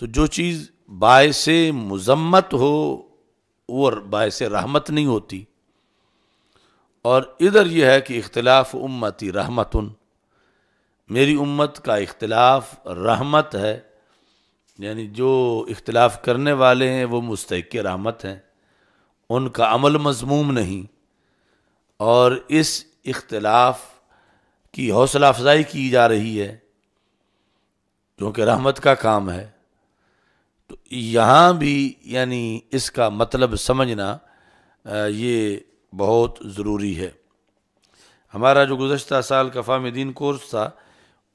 तो जो चीज़ बाय से मज़म्मत हो वो बाय से रहमत नहीं होती और इधर यह है कि इख्तलाफ उम्मती उन मेरी उम्मत का इख्तलाफ रहमत है यानी जो इख्तलाफ करने वाले हैं वो मुस्तक रहमत हैं उनका अमल मजमूम नहीं और इस इख्तलाफ की हौसला अफजाई की जा रही है क्योंकि रहमत का काम है तो यहाँ भी यानी इसका मतलब समझना ये बहुत ज़रूरी है हमारा जो गुज्त साल का फाम दीन कोर्स था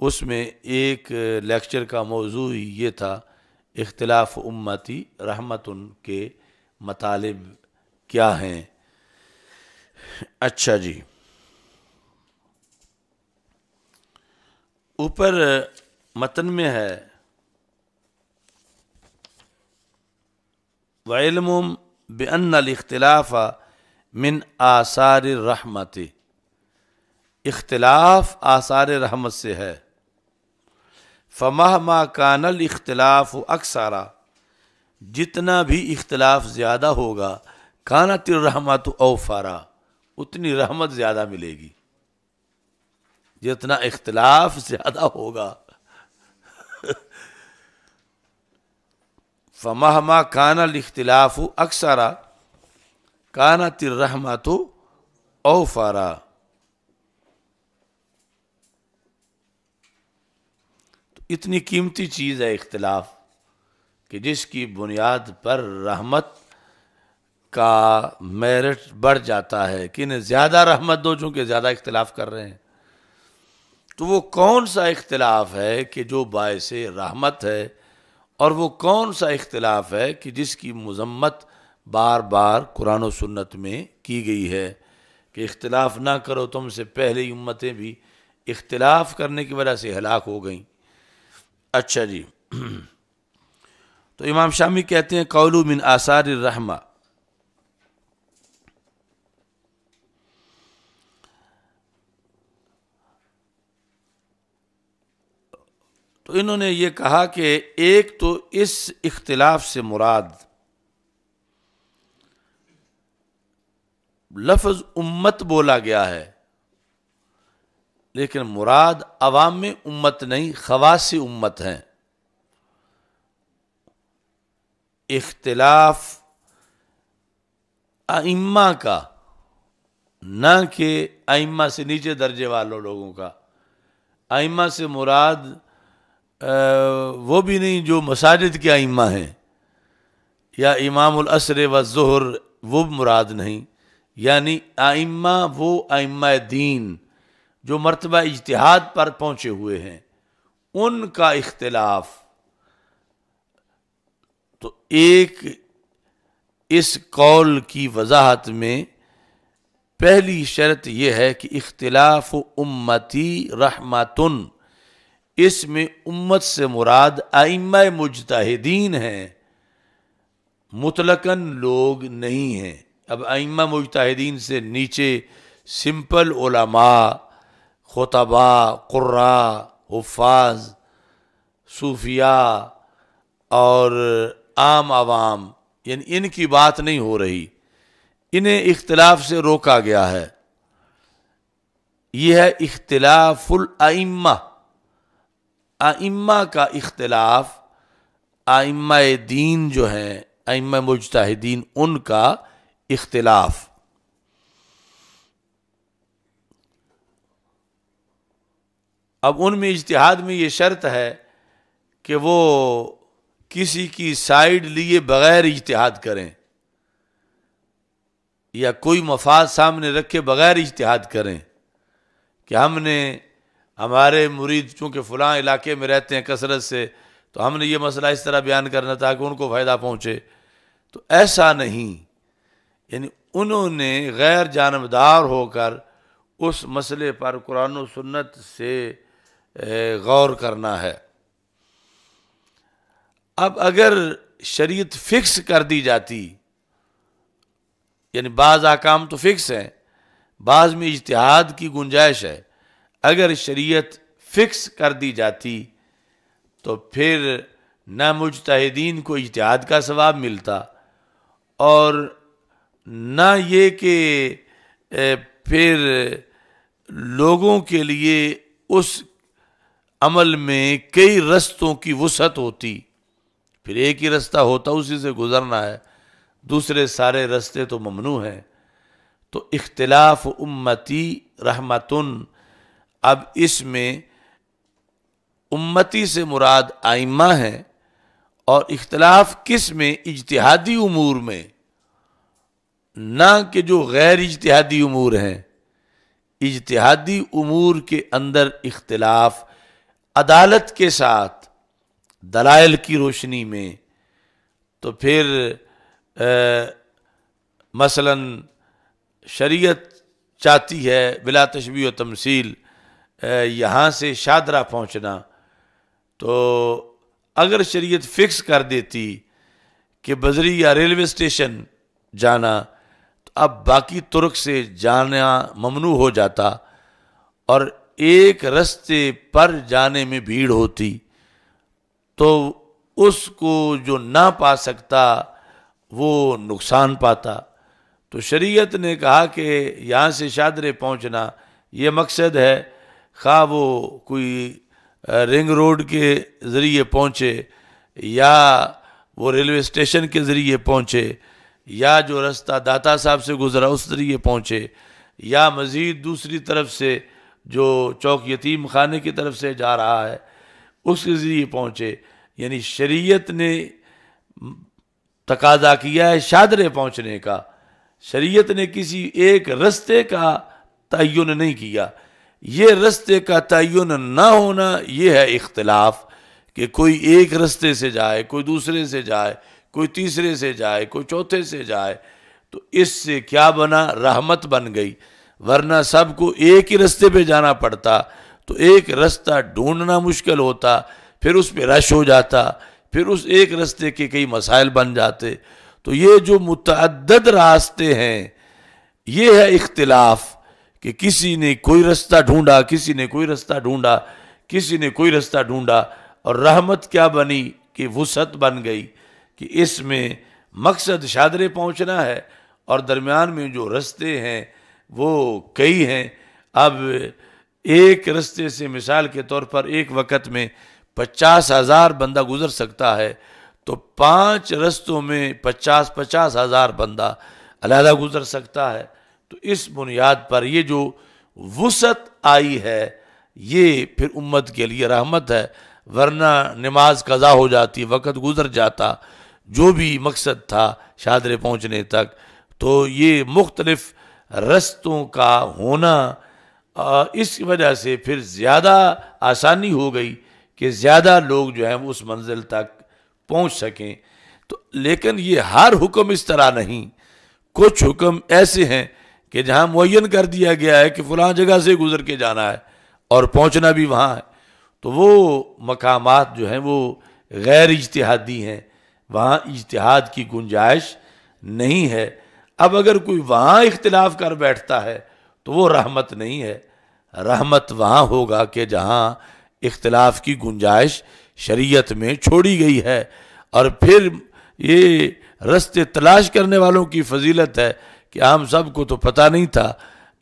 उसमें एक लेक्चर का मौजू ही ये था इख्तलाफ उम्मती रहमत के मतलब क्या हैं अच्छा जी ऊपर मतन में है वलम बख्तलाफ़ मिन आसार रहमत इख्तिलाफ आसार रहमत से है फ़मह मा कानल इख्तलाफ अक्सारा जितना भी इख्तलाफ ज़्यादा होगा काना तिर रहमत तिरहमत फ़ारा उतनी रहमत ज़्यादा मिलेगी जितना इख्तलाफ ज़्यादा होगा फ़महमा काना अख्तिलाफ अक्सरा काना तिरहमा तो ओफारा तो इतनी कीमती चीज़ है इख्तलाफ कि जिसकी बुनियाद पर रहमत का मेरिट बढ़ जाता है कि इन्हें ज़्यादा रहमत दो चूँकि ज़्यादा इख्तलाफ कर रहे हैं तो वो कौन सा इख्तलाफ है कि जो बायस रहमत है और वो कौन सा इख्तलाफ है कि जिसकी मजम्मत बार बार कुरान और सुन्नत में की गई है कि इख्तलाफ ना करो तुमसे पहले उम्मतें भी इख्तलाफ करने की वजह से हलाक हो गई अच्छा जी तो इमाम शामी कहते हैं कौलू मिन आसार रहमा तो इन्होंने ये कहा कि एक तो इस इख्तिलाफ से मुराद लफज उम्मत बोला गया है लेकिन मुराद अवाम उम्मत नहीं खवासी उम्मत हैं इख्तिलाफ आइम्मा का ना कि आइम्मा से नीचे दर्जे वालों लोगों का आइम्मा से मुराद वो भी नहीं जो मसाजिद के आइमा हैं या इमामुल असर व जहर वो मुराद नहीं यानी आइमा वो आइमा दीन जो मरतबा इजतहाद पर पहुँचे हुए हैं उनका इख्तलाफ तो एक इस कौल की वजाहत में पहली शर्त यह है कि इख्तलाफ उम्मती रहमतन इसमें उम्मत से मुराद आइम मुजतहदीन हैं मुतलकन लोग नहीं हैं अब आइम मुजतहदीन से नीचे सिंपल ओलामा खुतबा कुर्रा हफाज सूफिया और आम आवाम यानी इनकी बात नहीं हो रही इन्हें इख्तलाफ से रोका गया है यह है इख्तलाफुल आइम्मा आइम्मा का इख्तलाफ आइम्मा दीन जो हैं आइम्मा मुजतहदीन उनका इख्तलाफ अब उनमें इजतहाद में ये शर्त है कि वो किसी की साइड लिए बगैर इजतहाद करें या कोई मफाद सामने रखे बगैर इजतहाद करें कि हमने हमारे मुरीद चूँकि फ़लाँ इलाके में रहते हैं कसरत से तो हमने ये मसला इस तरह बयान करना था कि उनको फ़ायदा पहुँचे तो ऐसा नहीं यानी उन्होंने गैर जानबदार होकर उस मसले पर कुरान सुन्नत से गौर करना है अब अगर शरीयत फ़िक्स कर दी जाती यानी बाज़ आकाम तो फ़िक्स हैं बाज़ में इजतहाद की गुंजाइश है अगर शरीयत फिक्स कर दी जाती तो फिर न मुजतहदीन को इतिहाद का सवाब मिलता और न ये कि फिर लोगों के लिए उस अमल में कई रस्तों की वसत होती फिर एक ही रास्ता होता उसी से गुजरना है दूसरे सारे रास्ते तो ममनू हैं तो इख्तलाफ उम्मती रहमतन अब इसमें उम्मती से मुराद आइमा है और इख्तलाफ किस में इजतहादी उमूर में ना कि जो गैर इजतहादी उमूर हैं इजतहादी उमूर के अंदर इख्तलाफ अदालत के साथ दलाइल की रोशनी में तो फिर आ, मसलन शरीयत चाहती है बिला तशबी व तमसील यहाँ से शादरा पहुँचना तो अगर शरीयत फ़िक्स कर देती कि बजरी या रेलवे स्टेशन जाना तो अब बाकी तुर्क से जाना ममनू हो जाता और एक रास्ते पर जाने में भीड़ होती तो उसको जो ना पा सकता वो नुकसान पाता तो शरीयत ने कहा कि यहाँ से शादरे पहुँचना ये मकसद है खा वो कोई रिंग रोड के ज़रिए पहुँचे या वो रेलवे स्टेशन के ज़रिए पहुँचे या जो रास्ता दाता साहब से गुज़रा उस ज़रिए पहुँचे या मज़ीद दूसरी तरफ से जो चौक यतीम खाने की तरफ से जा रहा है उसके ज़रिए पहुँचे यानी शरीयत ने तकाजा किया है शादरे पहुँचने का शरीयत ने किसी एक रस्ते का तयन नहीं किया ये रस्ते का तयन ना होना यह है इख्तलाफ कि कोई एक रस्ते से जाए कोई दूसरे से जाए कोई तीसरे से जाए कोई चौथे से जाए तो इससे क्या बना रहमत बन गई वरना सबको एक ही रस्ते पे जाना पड़ता तो एक रास्ता ढूंढना मुश्किल होता फिर उस पर रश हो जाता फिर उस एक रस्ते के कई मसाइल बन जाते तो ये जो मुतद रास्ते हैं ये है इख्तलाफ कि किसी ने कोई रास्ता ढूंढा किसी ने कोई रास्ता ढूंढा किसी ने कोई रास्ता ढूंढा और रहमत क्या बनी कि वसत बन गई कि इसमें मकसद शादरे पहुंचना है और दरमियान में जो रास्ते हैं वो कई हैं अब एक रास्ते से मिसाल के तौर पर एक वक्त में पचास हज़ार बंदा गुजर सकता है तो पांच रस्तों में पचास पचास हज़ार बंदा अलहदा गुजर सकता है तो इस बुनियाद पर ये जो वसत आई है ये फिर उम्मत के लिए रहमत है वरना नमाज कज़ा हो जाती वक़्त गुजर जाता जो भी मकसद था शादरे पहुँचने तक तो ये मुख्तलफ़ रस्तों का होना इस वजह से फिर ज़्यादा आसानी हो गई कि ज़्यादा लोग जो हैं उस मंजिल तक पहुँच सकें तो लेकिन ये हर हुक्म इस तरह नहीं कुछ हुक्म ऐसे हैं कि जहाँ मुन कर दिया गया है कि फला जगह से गुजर के जाना है और पहुँचना भी वहाँ है तो वो मकाम जो हैं वो गैर इजतहादी हैं वहाँ इजतहाद की गुंजाइश नहीं है अब अगर कोई वहाँ इख्तलाफ कर बैठता है तो वो रहमत नहीं है रहमत वहाँ होगा कि जहाँ इख्तलाफ की गुंजाइश शरीयत में छोड़ी गई है और फिर ये रस्ते तलाश करने वालों की फजीलत है कि आम सब को तो पता नहीं था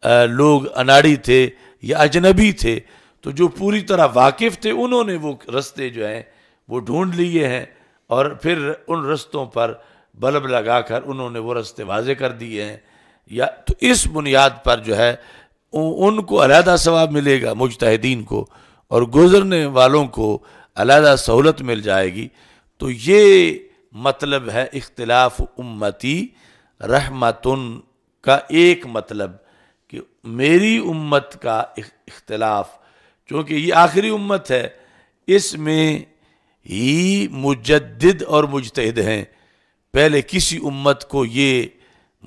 आ, लोग अनाड़ी थे या अजनबी थे तो जो पूरी तरह वाकिफ थे उन्होंने वो रस्ते जो हैं वो ढूंढ लिए हैं और फिर उन रस्तों पर बल्ब लगाकर उन्होंने वो रस्ते वाजे कर दिए हैं या तो इस बुनियाद पर जो है उनको अलहदा सवाब मिलेगा मुजतहदीन को और गुज़रने वालों को अलहदा सहूलत मिल जाएगी तो ये मतलब है इख्तलाफ उम्मती रहमतुन का एक मतलब कि मेरी उम्मत का इख्तलाफ चूँकि ये आखिरी उम्मत है इसमें ही मुजद्द और मुजतहद हैं पहले किसी उम्मत को ये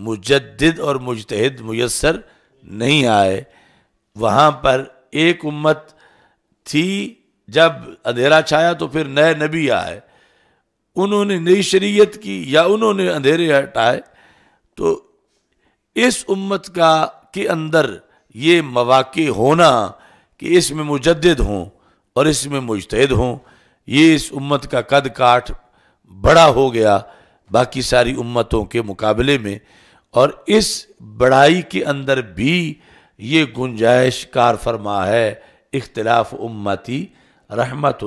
मुजद्द और मुजतहद मैसर नहीं आए वहाँ पर एक उम्मत थी जब अंधेरा छाया तो फिर नए नबी आए उन्होंने नई शरीयत की या उन्होंने अंधेरे हटाए तो इस उम्मत का के अंदर ये मवाक़ होना कि इसमें मुजद हों और इसमें मुजतद हों ये इस उम्मत का कद काठ बड़ा हो गया बाकी सारी उम्मतों के मुकाबले में और इस बड़ाई के अंदर भी ये गुंजाइश कार फरमा है इख्तलाफ उम्मती रहमत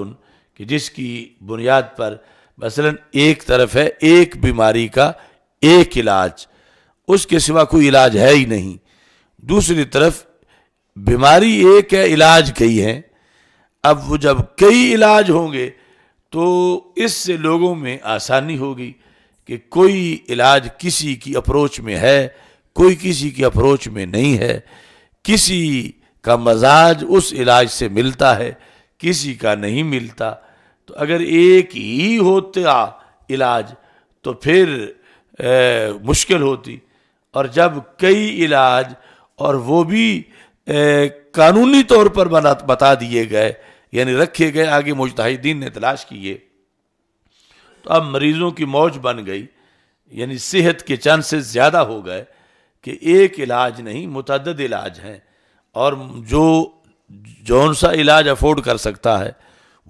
कि जिसकी बुनियाद पर मसलन एक तरफ है एक बीमारी का एक इलाज उसके सिवा कोई इलाज है ही नहीं दूसरी तरफ बीमारी एक है इलाज कई है अब वो जब कई इलाज होंगे तो इससे लोगों में आसानी होगी कि कोई इलाज किसी की अप्रोच में है कोई किसी की अप्रोच में नहीं है किसी का मजाज उस इलाज से मिलता है किसी का नहीं मिलता तो अगर एक ही होता इलाज तो फिर ए, मुश्किल होती और जब कई इलाज और वो भी ए, कानूनी तौर पर बना बता दिए गए यानी रखे गए आगे मुजतहिदीन ने तलाश किए तो अब मरीजों की मौज बन गई यानी सेहत के चांसेस ज़्यादा हो गए कि एक इलाज नहीं मुतद इलाज हैं और जो जौन सा इलाज अफोर्ड कर सकता है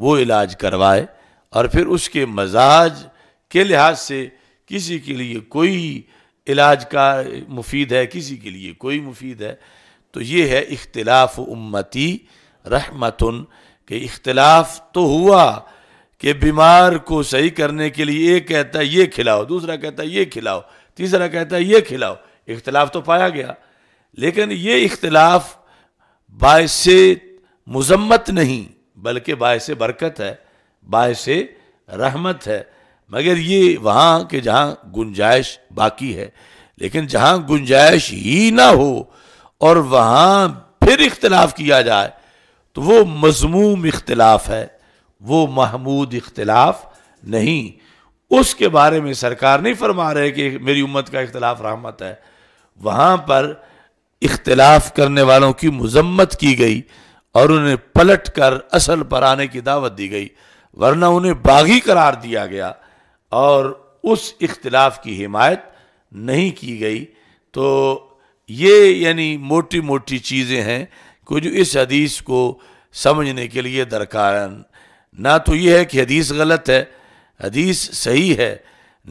वो इलाज करवाए और फिर उसके मजाज के लिहाज से किसी के लिए कोई इलाज का मुफीद है किसी के लिए कोई मुफीद है तो ये है इख्तलाफ उम्मती रहमतुन के इख्तलाफ तो हुआ कि बीमार को सही करने के लिए एक कहता है ये खिलाओ दूसरा कहता है ये खिलाओ तीसरा कहता है ये खिलाओ इख्तलाफ तो पाया गया लेकिन ये इख्तलाफ बायस मज़म्मत नहीं बल्कि बायस बरकत है बायस रहमत है मगर ये वहाँ के जहाँ गुंजाइश बाकी है लेकिन जहाँ गुंजाइश ही ना हो और वहाँ फिर इख्तलाफ किया जाए तो वो मजमूम इख्तलाफ है वो महमूद इख्तलाफ नहीं उसके बारे में सरकार नहीं फरमा रहे कि मेरी उम्मत का इख्तलाफ रहमत है वहाँ पर इख्तलाफ करने वालों की मजम्मत की गई और उन्हें पलट कर असल पर आने की दावत दी गई वरना उन्हें बागी करार दिया गया और उस इख्तलाफ की हिमायत नहीं की गई तो ये यानी मोटी मोटी चीज़ें हैं कुछ जो इस हदीस को समझने के लिए दरकार ना तो ये है कि हदीस गलत है हदीस सही है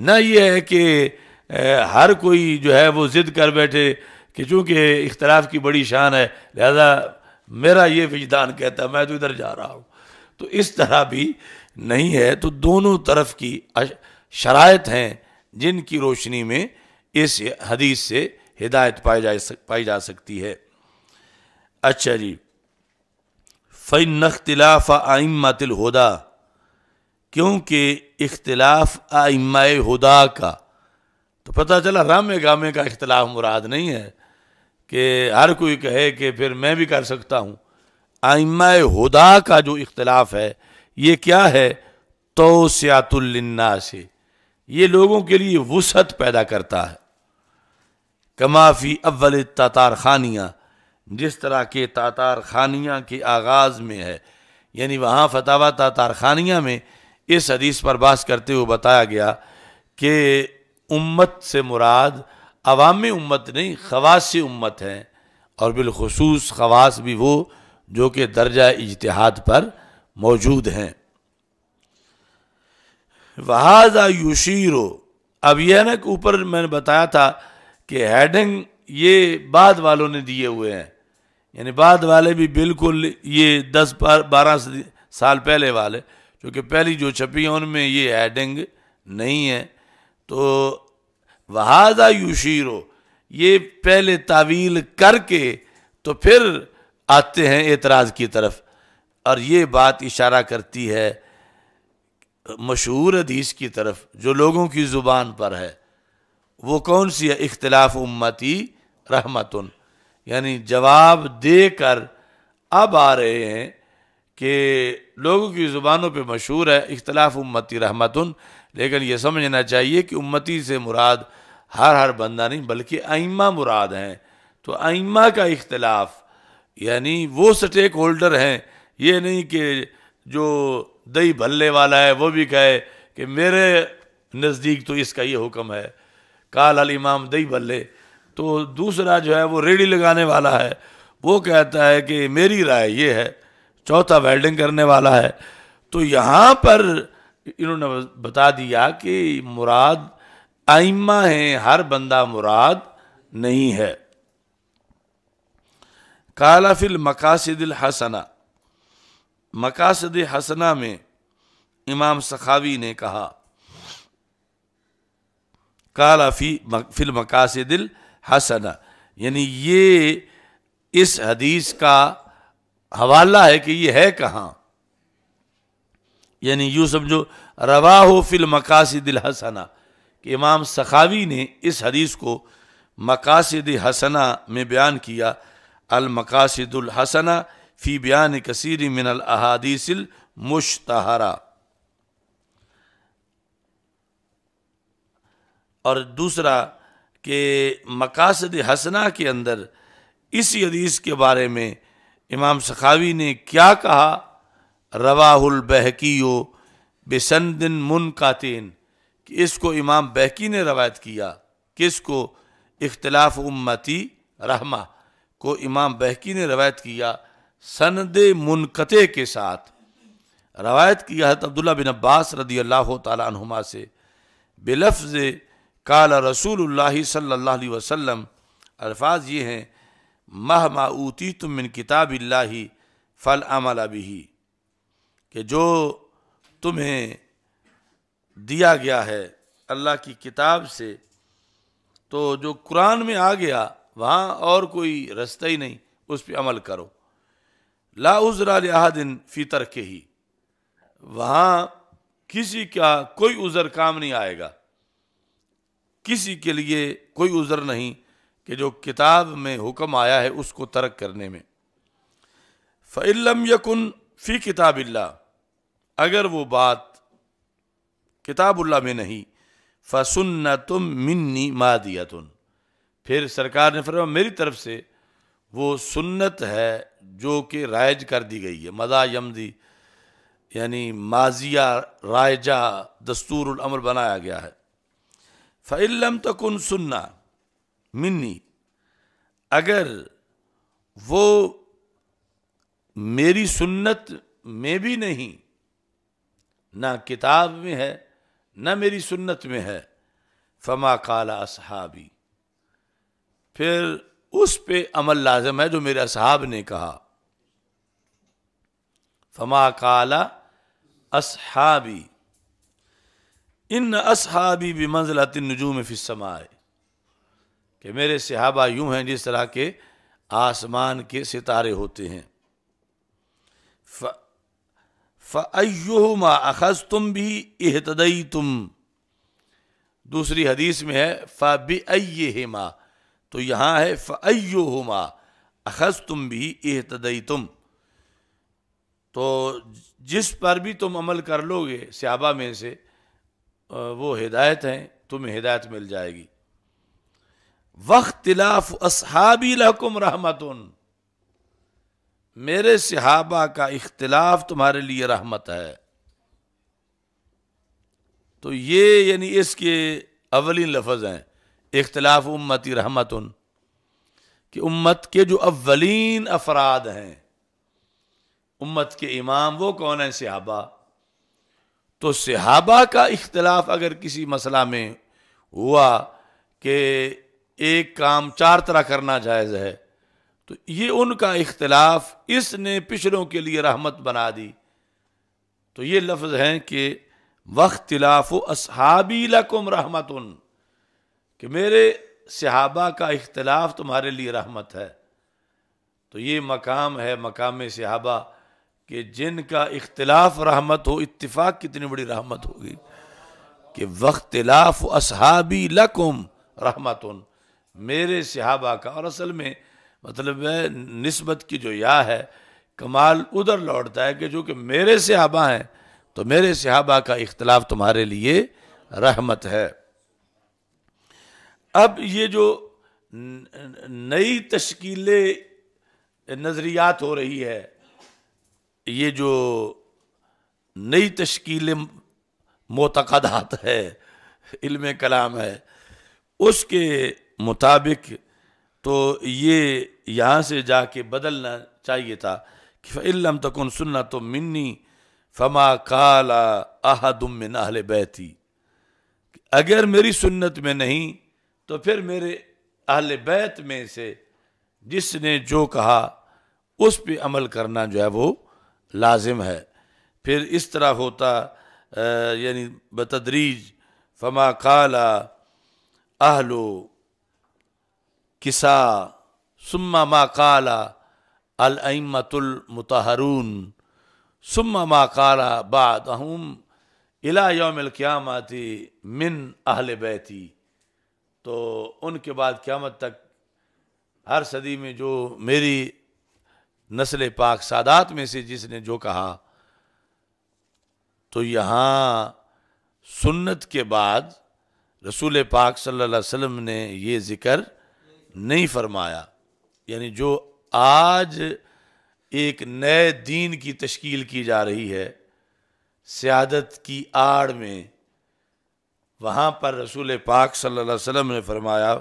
ना ये है कि हर कोई जो है वो ज़िद कर बैठे कि चूँकि इख्तलाफ की बड़ी शान है लिहाजा मेरा ये विजदान कहता है मैं तो इधर जा रहा हूँ तो इस तरह भी नहीं है तो दोनों तरफ की अश, शरात हैं जिनकी रोशनी में इस हदीस से हिदायत पाई जा सक पाई जा सकती है अच्छा जी फिन अख्तिलाफ़ आइमातिल हुदा क्योंकि इख्तिलाफ आइमा हुदा का तो पता चला रामे गामे का इख्तलाफ मुराद नहीं है कि हर कोई कहे कि फिर मैं भी कर सकता हूँ आइमा हुदा का जो इख्तलाफ है ये क्या है तो से ये लोगों के लिए वसत पैदा करता है कमाफी अव्वल तातार खानियाँ जिस तरह के तातार खानियाँ के आगाज़ में है यानी वहाँ फतावा तातार खानियाँ में इस हदीस पर बास करते हुए बताया गया कि उम्मत से मुराद अवामी उम्मत नहीं खवास उम्मत हैं और बिलखसूस खवास भी वो जो कि दर्जा इजतहाद पर मौजूद हैं वहाजा युशीरो अब यह ना कि ऊपर मैंने बताया था कि हेडिंग ये बाद वालों ने दिए हुए हैं यानी बाद वाले भी बिल्कुल ये दस बारह साल पहले वाले क्योंकि पहली जो छपी है उनमें ये हेडिंग नहीं है तो वहाजा युशीरो ये पहले तावील करके तो फिर आते हैं एतराज़ की तरफ और ये बात इशारा करती है मशहूर हदीस की तरफ जो लोगों की ज़ुबान पर है वो कौन सी है इख्तलाफ उम्मती रहमतुन यानी जवाब दे कर अब आ रहे हैं कि लोगों की ज़ुबानों पे मशहूर है इख्तलाफ उम्मती रहमतन लेकिन ये समझना चाहिए कि उम्मती से मुराद हर हर बंदा नहीं बल्कि आइमा मुराद हैं तो आइमा का इख्तलाफ यानी वो स्टेक होल्डर हैं ये नहीं कि जो दही भल्ले वाला है वो भी कहे कि मेरे नज़दीक तो इसका ये हुक्म है काल अल इमाम दही भल्ले तो दूसरा जो है वो रेडी लगाने वाला है वो कहता है कि मेरी राय ये है चौथा वेल्डिंग करने वाला है तो यहाँ पर इन्होंने बता दिया कि मुराद आइमा है हर बंदा मुराद नहीं है काला फिल मकासद हसना मकासद हसना में इमाम सखावी ने कहा काला फी फिल मकासदिल हसना यानी ये इस हदीस का हवाला है कि ये है कहाँ यानी यूँ समझो रवा हो फिल मकासदिल हसना कि इमाम सखावी ने इस हदीस को मकासद हसना में बयान किया अल हसना फ़ी बयान कसर मिनल अहादीसिल मुश्तहरा और दूसरा कि मकासद हसना के अंदर इस हदीस के बारे में इमाम सखावी ने क्या कहा रवाहुल बहकीयो बेसंदिन मुन कातिन कि इसको इमाम बहकी ने रवायत किया किसको इख्तलाफ उम्मती रहमा को इमाम बहकी ने रवायत किया सनद मुनकते के साथ रवायत की हज़रत अब्दुल्ला बिन अब्बास रदी अल्लाह तुमा से बेलफ्ज काल रसूल सल्ला वसम अल्फाज ये हैं माह माऊती तुम मिन किताब फ़ल अमल अभी कि जो तुम्हें दिया गया है अल्लाह की किताब से तो जो कुरान में आ गया वहाँ और कोई रास्ता ही नहीं उस पर अमल करो लाउजरा लिहादिन फितर के ही वहाँ किसी का कोई उज़र काम नहीं आएगा किसी के लिए कोई उज़र नहीं कि जो किताब में हुक्म आया है उसको तर्क करने में फ़िल्म यकुन फ़ी किताबिल्ला अगर वो बात किताबुल्ला में नहीं फसुन्न तुम मिन्नी मा दिया तुम फिर सरकार ने फरमा मेरी तरफ से वो सुन्नत है जो कि राइज कर दी गई है मदा यमदी यानी माजिया रायजा अमल बनाया गया है फ़िल्म तकन सुन्ना मिन्नी अगर वो मेरी सुन्नत में भी नहीं ना किताब में है ना मेरी सुन्नत में है फमा काला असहाबी फिर उस पे अमल लाजम है जो मेरे असहाब ने कहा फमा काला असहाबी इन असहाबी भी में नजूम समाए कि मेरे सहाबा यूं हैं जिस तरह के आसमान के सितारे होते हैं मा अखज तुम भी एहतदई तुम दूसरी हदीस में है हे हेमा तो यहाँ है फ़ैयो हुमा अखज़ तुम भी एहतदई तुम तो जिस पर भी तुम अमल कर लोगे सहाबा में से वो हिदायत हैं तुम्हें हिदायत मिल जाएगी तिलाफ असहाबी लहकुम रहमत मेरे सिहाबा का इख्तलाफ तुम्हारे लिए रहमत है तो ये यानी इसके अवली लफज हैं इख्तलाफ उम्मती रहमत कि उम्मत के जो अव्वलिन अफराद हैं उम्मत के इमाम वो कौन है सहाबा तो सिहाबा का इख्तलाफ अगर किसी मसला में हुआ कि एक काम चार तरह करना जायज़ है तो ये उनका इख्तलाफ इसने पिछड़ों के लिए रहमत बना दी तो ये लफ्ज़ हैं कि वख्तलाफ़ असहाबी लकुम रहमत कि मेरे सहाबा का इख्तलाफ तुम्हारे लिए रहमत है तो ये मकाम है मकाम सिहाबा कि जिनका इख्तलाफ रहमत हो इतफाक कितनी बड़ी रहमत होगी कि वख्तलाफ असहाबी लकुम रहमत मेरे सिहाबा का और असल में मतलब नस्बत की जो या है कमाल उधर लौटता है कि जो कि मेरे सहाबा हैं तो मेरे सहाबा का इख्तलाफ तुम्हारे लिए रहमत है अब ये जो नई तश्कील नज़रियात हो रही है ये जो नई तश्कील मोतकदात है इल्म कलाम है उसके मुताबिक तो ये यहाँ से जाके बदलना चाहिए था कि फ़िल्म तकन सुनना तो मिन्नी फमा काला आहदुम में नहले बैती अगर मेरी सुन्नत में नहीं तो फिर मेरे अहल बैत में से जिसने जो कहा उस पर अमल करना जो है वो लाजिम है फिर इस तरह होता यानी बतदरीज फमा खाला आहलो किसा सुम्मा मा काला अलमतुलमतहरून सुम्मा मा काला बाद अहम इला योम क्यामती मिन अहल बैती तो उनके बाद क़्यामत तक हर सदी में जो मेरी नस्ल पाक सादात में से जिसने जो कहा तो यहाँ सुन्नत के बाद रसूल पाक सल्लल्लाहु अलैहि वसल्लम ने ये ज़िक्र नहीं फरमाया यानी जो आज एक नए दीन की तश्कील की जा रही है सियादत की आड़ में वहाँ पर रसूल पाक सल्लल्लाहु अलैहि वसल्लम ने फरमाया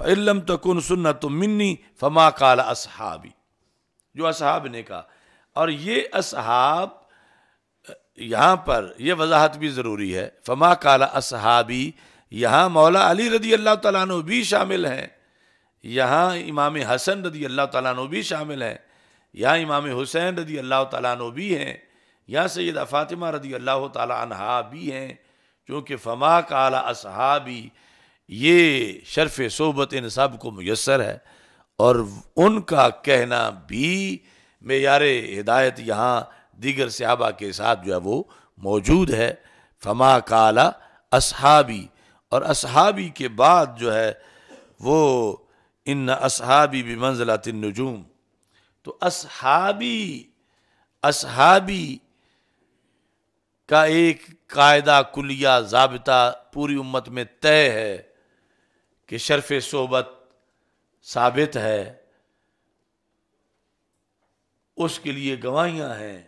फ़िल्म कन सुन्न तो मिन्नी फमा काल असहाबी जो असहाब ने कहा और ये असहाब यहाँ पर यह वजाहत भी ज़रूरी है फमा काला असहाबी यहाँ मौला अली रदी अल्लाह तु भी शामिल हैं यहाँ इमाम हसन रदी अल्लाह तु भी शामिल हैं यहाँ इमाम हुसैन रदी अल्लाह तु भी हैं यहाँ सैद फ़ातिमा रदी अल्लाह तहा भी हैं चूँकि फमा काला असहाबी ये शरफ़ सोबत इन सब को मैसर है और उनका कहना भी मैार हिदायत यहाँ दीगर सहाबा के साथ जो है वो मौजूद है फमा काला असहाबी और असहाबी के बाद जो है वो इन असहाबी भी मंजिला नजूम तो असहाबी असहाबी का एक कायदा कुलिया जाबता पूरी उम्मत में तय है कि शर्फ सोबत साबित है उसके लिए गवाहियाँ हैं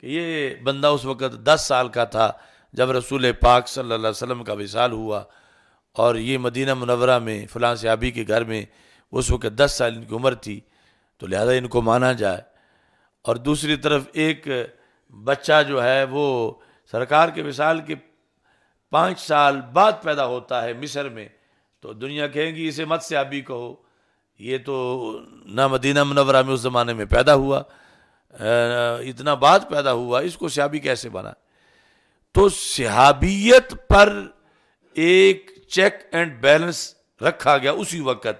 कि ये बंदा उस वक़्त दस साल का था जब रसूल पाक सल्लल्लाहु अलैहि वसल्लम का विशाल हुआ और ये मदीना मुनवरा में से आबी के घर में उस वक़्त दस साल इनकी उम्र थी तो लिहाजा इनको माना जाए और दूसरी तरफ एक बच्चा जो है वो सरकार के मिसाल के पाँच साल बाद पैदा होता है मिस्र में तो दुनिया कहेगी इसे मत से अभी कहो ये तो ना मदीना मुनवर में उस ज़माने में पैदा हुआ इतना बाद पैदा हुआ इसको सहाबी कैसे बना तो सहाबियत पर एक चेक एंड बैलेंस रखा गया उसी वक़्त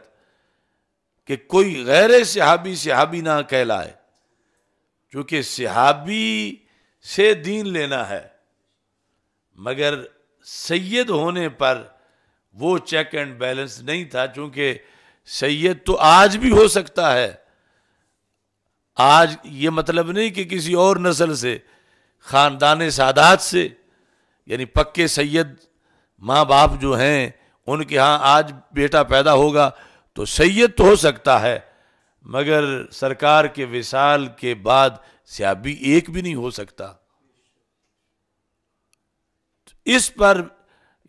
कि कोई गैर सहाबी सहाबी ना कहलाए क्योंकि सहाबी से दीन लेना है मगर सैयद होने पर वो चेक एंड बैलेंस नहीं था क्योंकि सैयद तो आज भी हो सकता है आज ये मतलब नहीं कि किसी और नस्ल से ख़ानदान सादात से यानी पक्के सैयद माँ बाप जो हैं उनके यहाँ आज बेटा पैदा होगा तो सैयद तो हो सकता है मगर सरकार के विसाल के बाद स्याबी एक भी नहीं हो सकता इस पर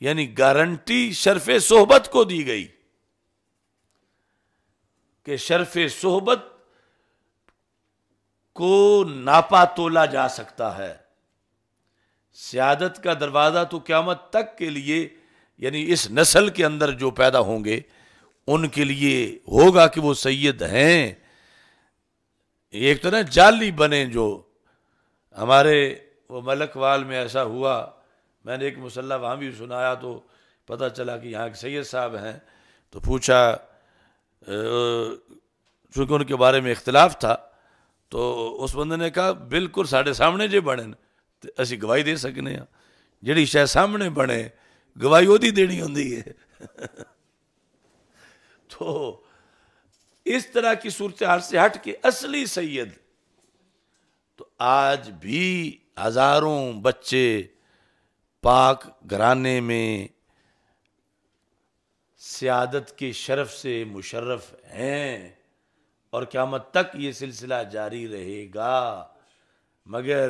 यानी गारंटी शर्फ सोहबत को दी गई कि शर्फ सोहबत को नापा तोला जा सकता है सियादत का दरवाज़ा तो क्यामत तक के लिए यानी इस नस्ल के अंदर जो पैदा होंगे उनके लिए होगा कि वो सैयद हैं एक तो ना जाली बने जो हमारे वो मलकवाल में ऐसा हुआ मैंने एक मुसल्ला वहाँ भी सुनाया तो पता चला कि यहाँ एक सैद साहब हैं तो पूछा चूँकि उनके बारे में इख्तलाफ था तो उस बंदे ने कहा बिल्कुल साढ़े सामने जो बने तो असं गवाही दे सकने हाँ। जी शायद सामने बने गवाही वो देनी होंगी है तो इस तरह की सूरत हाल से हट के असली सैयद तो आज भी हजारों बच्चे पाक घराने में सियादत के शरफ से मुशर्रफ हैं और क़्यामत तक ये सिलसिला जारी रहेगा मगर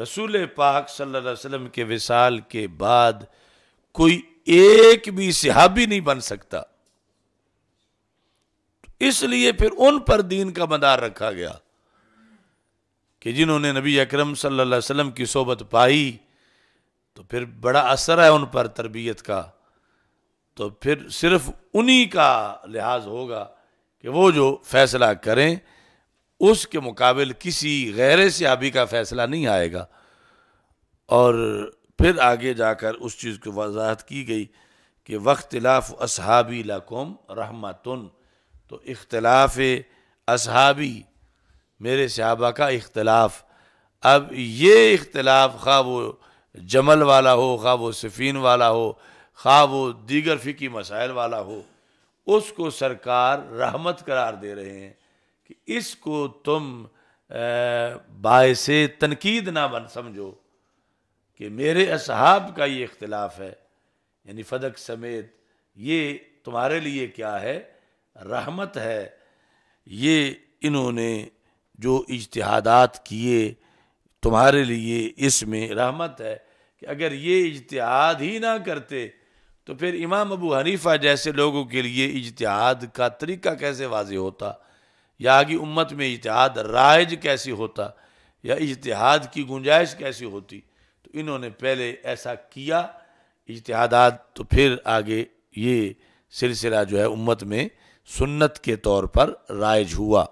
रसूल पाक सल्लल्लाहु अलैहि वसल्लम के विसाल के बाद कोई एक भी सिहाबी नहीं बन सकता इसलिए फिर उन पर दीन का मदार रखा गया कि जिन्होंने नबी अकरम सल्लल्लाहु अलैहि वसल्लम की सोबत पाई तो फिर बड़ा असर है उन पर तरबियत का तो फिर सिर्फ उन्हीं का लिहाज होगा कि वो जो फैसला करें उसके मुकाबल किसी गैर सियाबी का फैसला नहीं आएगा और फिर आगे जाकर उस चीज़ की वजाहत की गई कि वख्तलाफ़ असहाबी लकुम रहमतुन तो इख्तलाफ असहाबी मेरे सहाबा का इख्तलाफ अब ये इख्तलाफ खा वो जमल वाला हो खा वो सफ़ीन वाला हो खा वो दीगर फ़िकी मसाइल वाला हो उसको सरकार रहमत करार दे रहे हैं कि इसको तुम बायस तनकीद ना बन समझो कि मेरे असहाब का ये इख्तलाफ है यानी फदक समेत ये तुम्हारे लिए क्या है रहमत है ये इन्होंने जो इजतहादात किए तुम्हारे लिए इसमें रहमत है कि अगर ये इजतहाद ही ना करते तो फिर इमाम अबू हनीफा जैसे लोगों के लिए इजतहाद का तरीका कैसे वाज होता या आगे उम्मत में इजतहाद राइज कैसी होता या इजतहाद की गुंजाइश कैसी होती तो इन्होंने पहले ऐसा किया इजतहादात तो फिर आगे ये सिलसिला जो है उम्मत में सुन्नत के तौर पर राइज हुआ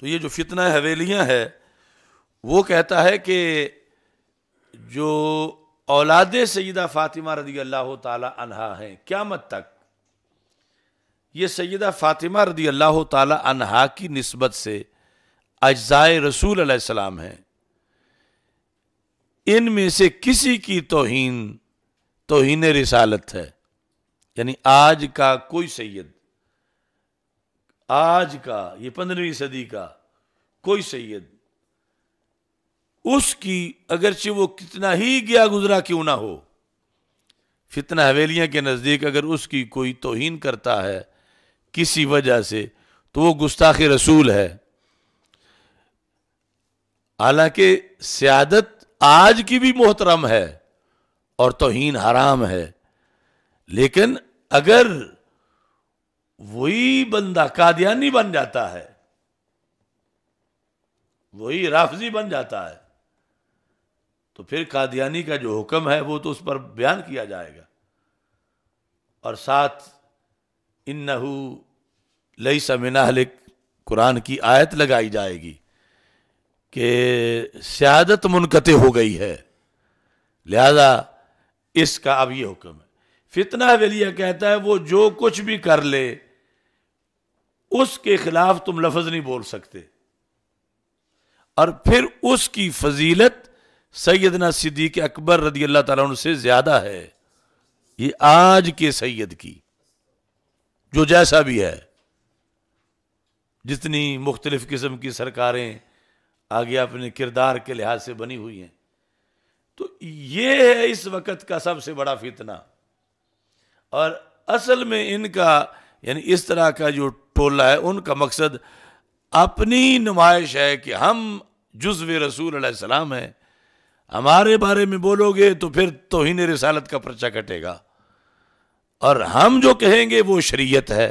तो ये जो फितना हवेलियाँ है वो कहता है कि जो औलाद सैदा फ़ातिमा रदी अल्लाह तहा हैं मत तक ये सैदा फ़ातिमा रदी अल्लाह तहा की नस्बत से अज्ज़ाए रसूल सलाम हैं इनमें से किसी की तोहन तोहन रिसालत है यानी आज का कोई सैद आज का ये पंद्रहवीं सदी का कोई सैयद उसकी अगरचे वो कितना ही गया गुजरा क्यों ना हो फितना हवेलियां के नज़दीक अगर उसकी कोई तोहिन करता है किसी वजह से तो वो गुस्ताख रसूल है हालांकि सियादत आज की भी मोहतरम है और तोहन हराम है लेकिन अगर वही बंदा कादियानी बन जाता है वही राफजी बन जाता है तो फिर कादियानी का जो हुक्म है वो तो उस पर बयान किया जाएगा और साथ इन नहू लई समिनाहलिक कुरान की आयत लगाई जाएगी कि सियादत मुनकते हो गई है लिहाजा इसका अब ये हुक्म है फितना वलिया कहता है वो जो कुछ भी कर ले उसके खिलाफ तुम लफज नहीं बोल सकते और फिर उसकी फजीलत सैदना सिद्दीक अकबर रदी अल्लाह तला से ज्यादा है ये आज के सैयद की जो जैसा भी है जितनी मुख्तलिफ़ किस्म की सरकारें आगे अपने किरदार के लिहाज से बनी हुई हैं तो ये है इस वक्त का सबसे बड़ा फितना और असल में इनका यानी इस तरह का जो टोला है उनका मकसद अपनी नुमाइश है कि हम जुज्व रसूल सलाम हैं हमारे बारे में बोलोगे तो फिर तोहन रसालत का पर्चा कटेगा और हम जो कहेंगे वो शरीयत है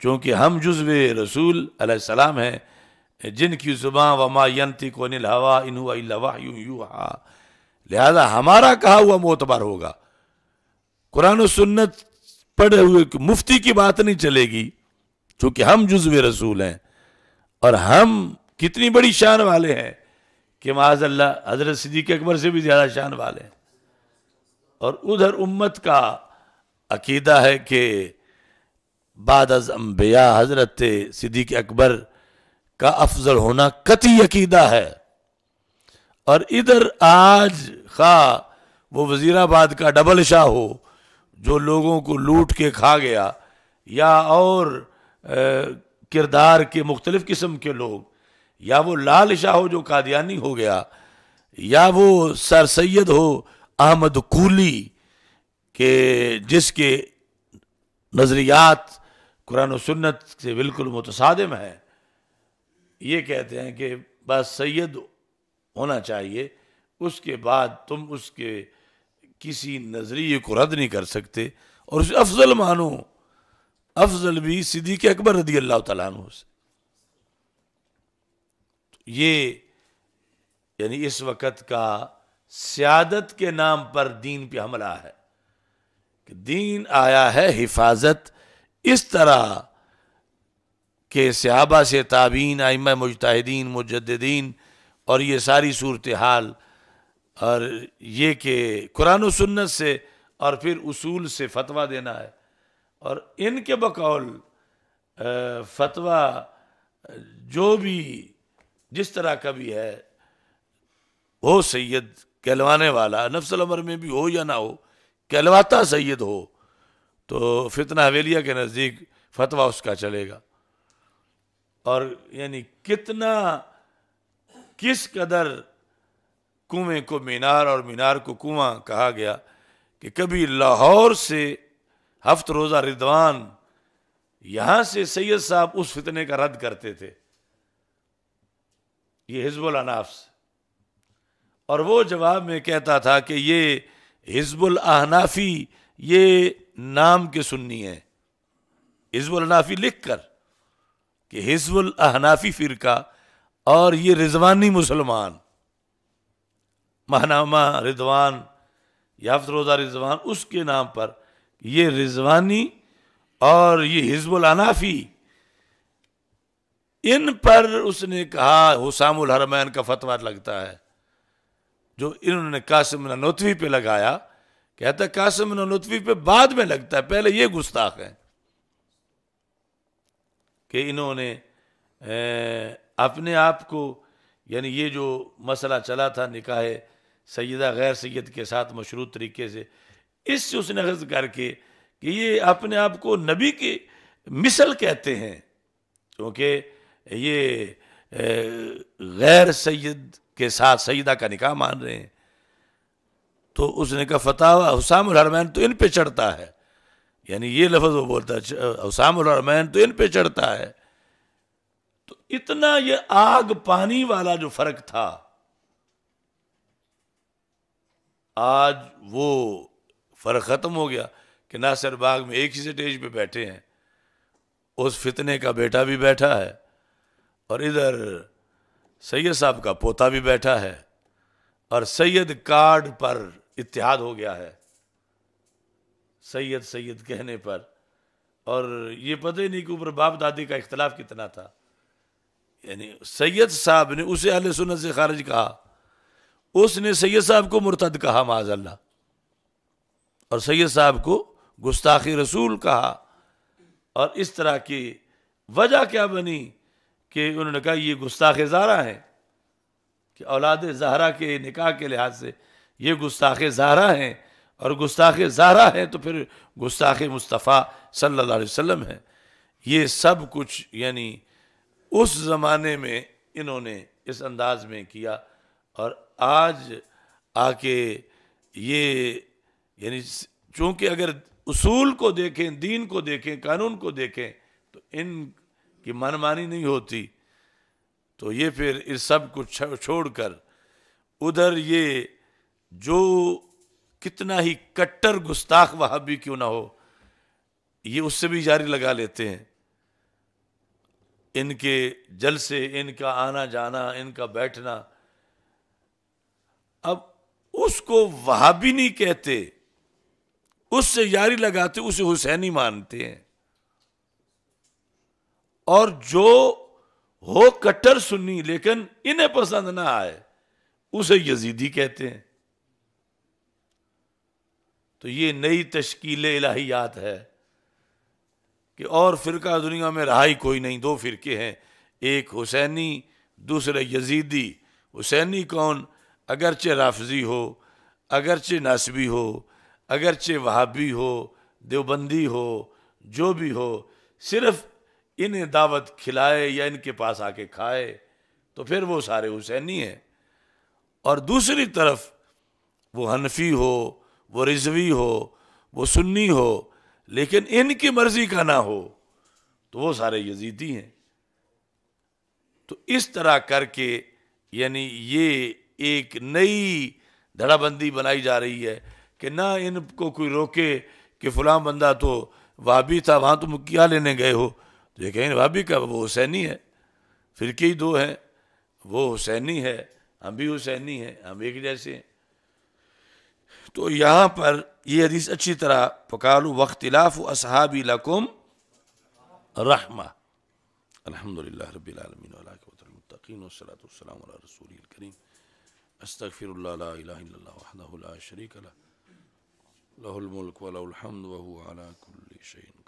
क्योंकि हम जुज्व रसूल सलाम हैं जिनकी जुबा व यंती को निल हवा इन हुआ यूं यूँ लिहाजा हमारा कहा हुआ मोतबर होगा कुरान सुन्नत पढ़े हुए मुफ्ती की बात नहीं चलेगी क्योंकि हम जुजव रसूल हैं और हम कितनी बड़ी शान वाले हैं कि माज अल्लाह हजरत सिद्दीक अकबर से भी ज़्यादा शान वाले हैं और उधर उम्मत का अकीदा है कि बाद अज अम्बिया हजरत सिद्दीक अकबर का अफजल होना कति अकीदा है और इधर आज खा वो वजीराबाद का डबल शाह हो जो लोगों को लूट के खा गया या और किरदार के मुख्तलिफ़ किस्म के लोग या वो लाल शाह हो जो कादियानी हो गया या वो सर सैद हो अहमद कूली के जिसके नज़रियात कुरान सुन्नत से बिल्कुल मुतसादम है ये कहते हैं कि बस सैद होना चाहिए उसके बाद तुम उसके किसी नज़रिए को रद्द नहीं कर सकते और उसे अफजल मानो अफजल भी के अकबर रदी अल्लाह तु से तो ये यानी इस वक्त का सियादत के नाम पर दीन पे हमला है कि दीन आया है हिफाजत इस तरह के सहाबा से ताबीन आइम मुजतहदीन मुजद्दीन और ये सारी सूरत हाल और ये कि कुरान सुन्नत से और फिर उसूल से फतवा देना है और इनके बकौल फतवा जो भी जिस तरह का भी है हो सैयद कहलवाने वाला नफ्सल अमर में भी हो या ना हो कहलवाता सैयद हो तो फितना हवेलिया के नज़दीक फतवा उसका चलेगा और यानी कितना किस कदर कुएं को मीनार और मीनार को कुआं कहा गया कि कभी लाहौर से हफ्त रोज़ा रिदवान यहाँ से सैयद साहब उस फितने का रद्द करते थे ये हिजबुल अनाफ्स और वो जवाब में कहता था कि ये हिजबुल अहनाफी ये नाम के सुन्नी है हिजबुल अनाफी लिख कर कि हिजबुल अहनाफी फिरका और ये रिजवानी मुसलमान महनामा रिजवान याफ्त रोज़ा रिजवान उसके नाम पर ये रिजवानी और ये हिजबुल अनाफी इन पर उसने कहा हुसामुल हरमैन का फतवा लगता है जो इन्होंने कासिम ननोतवी पे लगाया कहता कासिम ननोतवी पे बाद में लगता है पहले ये गुस्ताख है कि इन्होंने अपने आप को यानी ये जो मसला चला था निकाह सैदा गैर सैद के साथ मशरूत तरीके से इससे उसने गर्ज करके कि ये अपने आप को नबी के मिसल कहते हैं क्योंकि ये गैर सैद के साथ सैदा का निकाह मान रहे हैं तो उसने कहा फतावा हुसाम हरमैन तो इन पे चढ़ता है यानी ये लफ्ज़ वो बोलता है हुसाम हरमैन तो इन पे चढ़ता है तो इतना ये आग पानी वाला जो फ़र्क था आज वो फ़र्क ख़त्म हो गया कि नासिर बाग में एक ही स्टेज पे बैठे हैं उस फितने का बेटा भी बैठा है और इधर सैयद साहब का पोता भी बैठा है और सैयद कार्ड पर इतिहाद हो गया है सैयद सैयद कहने पर और ये पता ही नहीं कि ऊपर बाप दादी का इख्तलाफ कितना था यानी सैयद साहब ने उसे अहल सुनत से खारिज कहा उसने सैयद साहब को मुर्तद कहा माजल्ला और सैयद साहब को गुस्ताखी रसूल कहा और इस तरह की वजह क्या बनी कि उन्होंने कहा ये गुस्ताख जारा हैं कि औलाद जहरा के निकाह के लिहाज से ये गुस्ताख जहरा हैं और गुस्ताख जहरा हैं तो फिर गुस्ताख मुस्तफ़ा सल्ला वसम है हैं ये सब कुछ यानी उस ज़माने में इन्होंने इस अंदाज में किया और आज आके ये यानी चूंकि अगर उसूल को देखें दीन को देखें कानून को देखें तो इन की मनमानी नहीं होती तो ये फिर इस सब छोड़ छोड़कर उधर ये जो कितना ही कट्टर गुस्ताख वहाँ भी क्यों ना हो ये उससे भी जारी लगा लेते हैं इनके जलसे इनका आना जाना इनका बैठना अब उसको भी नहीं कहते उससे यारी लगाते उसे हुसैनी मानते हैं और जो हो कट्टर सुन्नी लेकिन इन्हें पसंद ना आए उसे यजीदी कहते हैं तो ये नई तश्कील इलाहियात है कि और फिरका दुनिया में रहा ही कोई नहीं दो फिरके हैं एक हुसैनी दूसरा यजीदी हुसैनी कौन अगरचे राफजी हो अगरचे नासबी हो अगरचे वहाबी हो देवबंदी हो जो भी हो सिर्फ इन्हें दावत खिलाए या इनके पास आके खाए तो फिर वो सारे हुसैनी हैं और दूसरी तरफ वो हनफी हो वो रिजवी हो वो सुन्नी हो लेकिन इनकी मर्ज़ी का ना हो तो वो सारे यजीदी हैं तो इस तरह करके यानी ये एक नई धड़ाबंदी बनाई जा रही है कि ना इनको कोई रोके कि फलां बंदा तो वाबी था वहाँ तुम तो क्या लेने गए हो तो ये कहें वाबी का वो हुसैनी है फिरके ही दो हैं वो हुसैनी है हम भी हुसैनी हैं हम एक जैसे हैं तो यहाँ पर ये हदीस अच्छी तरह पकालू वख्तिलाफ़ असहाबी लकुम रहमा अलहमदिल्ला रबीआलमीन वसलात रसूल करीम أستغفر الله لا إله إلا الله وحده لا شريك له له الملك وله الحمد وهو على كل شيء